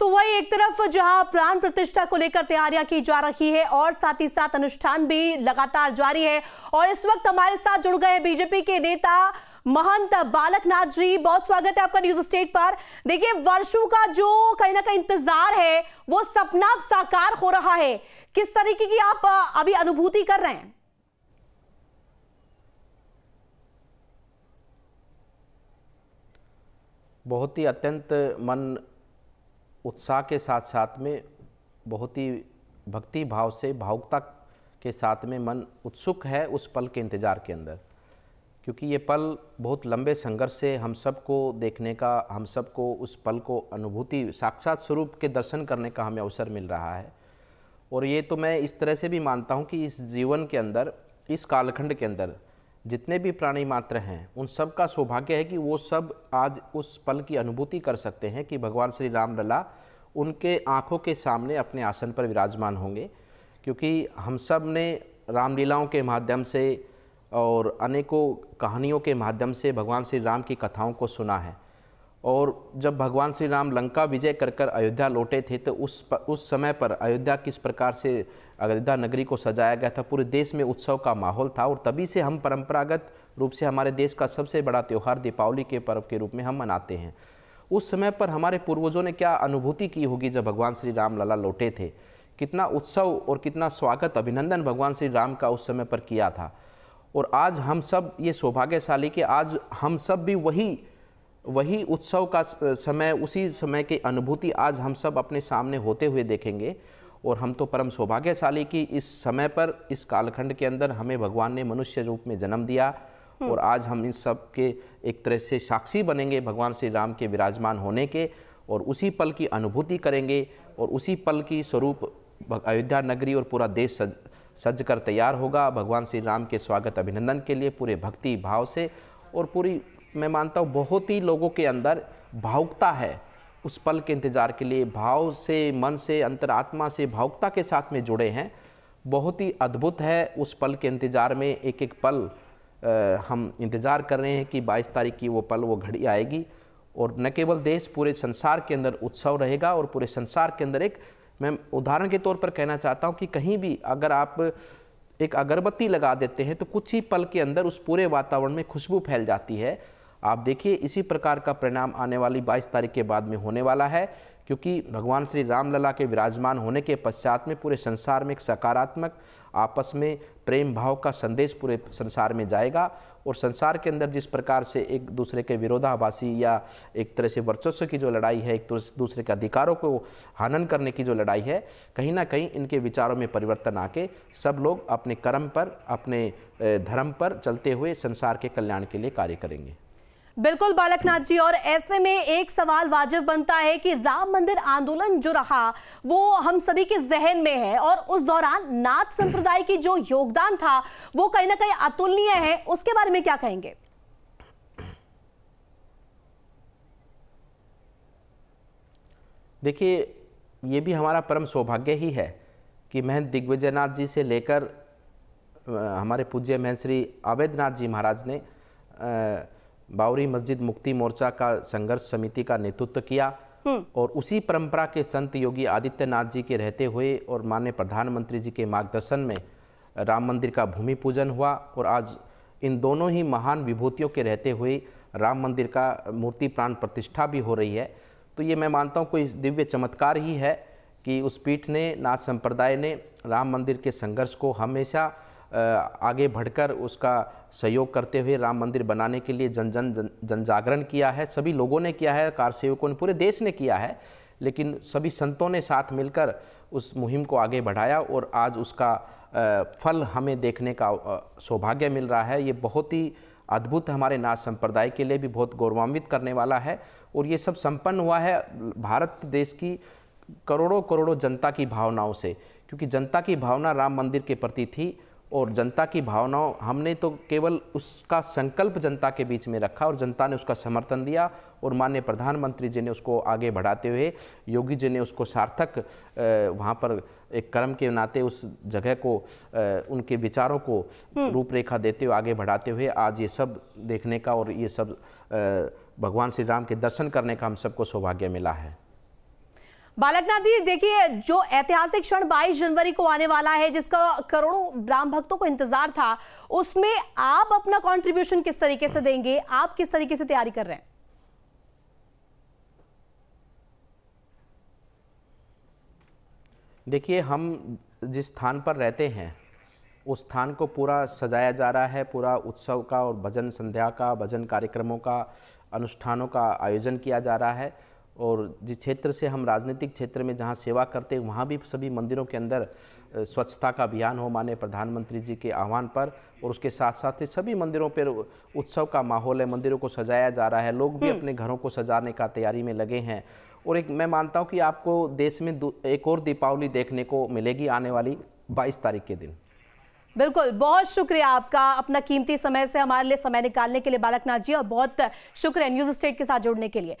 तो वही एक तरफ जहां प्राण प्रतिष्ठा को लेकर तैयारियां की जा रही है और साथ ही साथ अनुष्ठान भी लगातार जारी है और इस वक्त हमारे साथ जुड़ गए बीजेपी के नेता महंत बालकनाथ जी बहुत स्वागत है आपका न्यूज स्टेट पर देखिए वर्षों का जो कहीं ना कहीं इंतजार है वो सपना साकार हो रहा है किस तरीके की आप अभी अनुभूति कर रहे हैं बहुत ही अत्यंत मन उत्साह के साथ साथ में बहुत ही भक्ति भाव से भावुकता के साथ में मन उत्सुक है उस पल के इंतज़ार के अंदर क्योंकि ये पल बहुत लंबे संघर्ष से हम सबको देखने का हम सबको उस पल को अनुभूति साक्षात स्वरूप के दर्शन करने का हमें अवसर मिल रहा है और ये तो मैं इस तरह से भी मानता हूँ कि इस जीवन के अंदर इस कालखंड के अंदर जितने भी प्राणी मात्र हैं उन सब का सौभाग्य है कि वो सब आज उस पल की अनुभूति कर सकते हैं कि भगवान श्री राम लला उनके आँखों के सामने अपने आसन पर विराजमान होंगे क्योंकि हम सब ने रामलीलाओं के माध्यम से और अनेकों कहानियों के माध्यम से भगवान श्री राम की कथाओं को सुना है और जब भगवान श्री राम लंका विजय कर कर अयोध्या लौटे थे तो उस प, उस समय पर अयोध्या किस प्रकार से अयोध्या नगरी को सजाया गया था पूरे देश में उत्सव का माहौल था और तभी से हम परंपरागत रूप से हमारे देश का सबसे बड़ा त्यौहार दीपावली के पर्व के रूप में हम मनाते हैं उस समय पर हमारे पूर्वजों ने क्या अनुभूति की होगी जब भगवान श्री राम लला लौटे थे कितना उत्सव और कितना स्वागत अभिनंदन भगवान श्री राम का उस समय पर किया था और आज हम सब ये सौभाग्यशाली कि आज हम सब भी वही वही उत्सव का समय उसी समय की अनुभूति आज हम सब अपने सामने होते हुए देखेंगे और हम तो परम सौभाग्यशाली कि इस समय पर इस कालखंड के अंदर हमें भगवान ने मनुष्य रूप में जन्म दिया हम्म। और आज हम इन सब के एक तरह से साक्षी बनेंगे भगवान श्री राम के विराजमान होने के और उसी पल की अनुभूति करेंगे और उसी पल की स्वरूप अयोध्या नगरी और पूरा देश सज सज कर तैयार होगा भगवान श्री राम के स्वागत अभिनंदन के लिए पूरे भक्ति भाव से और पूरी मैं मानता हूँ बहुत ही लोगों के अंदर भावुकता है उस पल के इंतज़ार के लिए भाव से मन से अंतरात्मा से भावुकता के साथ में जुड़े हैं बहुत ही अद्भुत है उस पल के इंतज़ार में एक एक पल हम इंतज़ार कर रहे हैं कि 22 तारीख की वो पल वो घड़ी आएगी और न केवल देश पूरे संसार के अंदर उत्सव रहेगा और पूरे संसार के अंदर एक मैं उदाहरण के तौर पर कहना चाहता हूँ कि कहीं भी अगर आप एक अगरबत्ती लगा देते हैं तो कुछ ही पल के अंदर उस पूरे वातावरण में खुशबू फैल जाती है आप देखिए इसी प्रकार का परिणाम आने वाली 22 तारीख के बाद में होने वाला है क्योंकि भगवान श्री रामलला के विराजमान होने के पश्चात में पूरे संसार में एक सकारात्मक आपस में प्रेम भाव का संदेश पूरे संसार में जाएगा और संसार के अंदर जिस प्रकार से एक दूसरे के विरोधाभासी या एक तरह से वर्चस्व की जो लड़ाई है एक दूसरे के अधिकारों को हनन करने की जो लड़ाई है कहीं ना कहीं इनके विचारों में परिवर्तन आके सब लोग अपने कर्म पर अपने धर्म पर चलते हुए संसार के कल्याण के लिए कार्य करेंगे बिल्कुल बालकनाथ जी और ऐसे में एक सवाल वाजिब बनता है कि राम मंदिर आंदोलन जो रहा वो हम सभी के जहन में है और उस दौरान नाथ संप्रदाय की जो योगदान था वो कहीं ना कहीं अतुलनीय है उसके बारे में क्या कहेंगे देखिए ये भी हमारा परम सौभाग्य ही है कि महंत दिग्विजयनाथ जी से लेकर हमारे पूज्य महंत श्री अवैधनाथ जी महाराज ने आ, बावरी मस्जिद मुक्ति मोर्चा का संघर्ष समिति का नेतृत्व किया हम्म। और उसी परंपरा के संत योगी आदित्यनाथ जी के रहते हुए और माननीय प्रधानमंत्री जी के मार्गदर्शन में राम मंदिर का भूमि पूजन हुआ और आज इन दोनों ही महान विभूतियों के रहते हुए राम मंदिर का मूर्ति प्राण प्रतिष्ठा भी हो रही है तो ये मैं मानता हूँ कोई दिव्य चमत्कार ही है कि उस पीठ ने नाथ संप्रदाय ने राम मंदिर के संघर्ष को हमेशा आगे बढ़कर उसका सहयोग करते हुए राम मंदिर बनाने के लिए जन जन जन जागरण किया है सभी लोगों ने किया है कार सेवकों ने पूरे देश ने किया है लेकिन सभी संतों ने साथ मिलकर उस मुहिम को आगे बढ़ाया और आज उसका फल हमें देखने का सौभाग्य मिल रहा है ये बहुत ही अद्भुत हमारे नाच संप्रदाय के लिए भी बहुत गौरवान्वित करने वाला है और ये सब संपन्न हुआ है भारत देश की करोड़ों करोड़ों जनता की भावनाओं से क्योंकि जनता की भावना राम मंदिर के प्रति थी और जनता की भावनाओं हमने तो केवल उसका संकल्प जनता के बीच में रखा और जनता ने उसका समर्थन दिया और माननीय प्रधानमंत्री जी ने उसको आगे बढ़ाते हुए योगी जी ने उसको सार्थक वहाँ पर एक कर्म के नाते उस जगह को उनके विचारों को हम्म। रूपरेखा देते हुए आगे बढ़ाते हुए आज ये सब देखने का और ये सब भगवान श्री राम के दर्शन करने का हम सबको सौभाग्य मिला है बालकनाथ जी देखिए जो ऐतिहासिक क्षण 22 जनवरी को आने वाला है जिसका करोड़ों राम भक्तों को इंतजार था उसमें आप अपना कंट्रीब्यूशन किस तरीके से देंगे आप किस तरीके से तैयारी कर रहे हैं देखिए हम जिस स्थान पर रहते हैं उस स्थान को पूरा सजाया जा रहा है पूरा उत्सव का और भजन संध्या का भजन कार्यक्रमों का अनुष्ठानों का आयोजन किया जा रहा है और जिस क्षेत्र से हम राजनीतिक क्षेत्र में जहाँ सेवा करते हैं वहाँ भी सभी मंदिरों के अंदर स्वच्छता का अभियान हो माने प्रधानमंत्री जी के आह्वान पर और उसके साथ साथ ही सभी मंदिरों पर उत्सव का माहौल है मंदिरों को सजाया जा रहा है लोग भी हम्म। अपने घरों को सजाने का तैयारी में लगे हैं और एक मैं मानता हूँ कि आपको देश में एक और दीपावली देखने को मिलेगी आने वाली बाईस तारीख के दिन बिल्कुल बहुत शुक्रिया आपका अपना कीमती समय से हमारे लिए समय निकालने के लिए बालकनाथ जी और बहुत शुक्रिया न्यूज स्टेट के साथ जुड़ने के लिए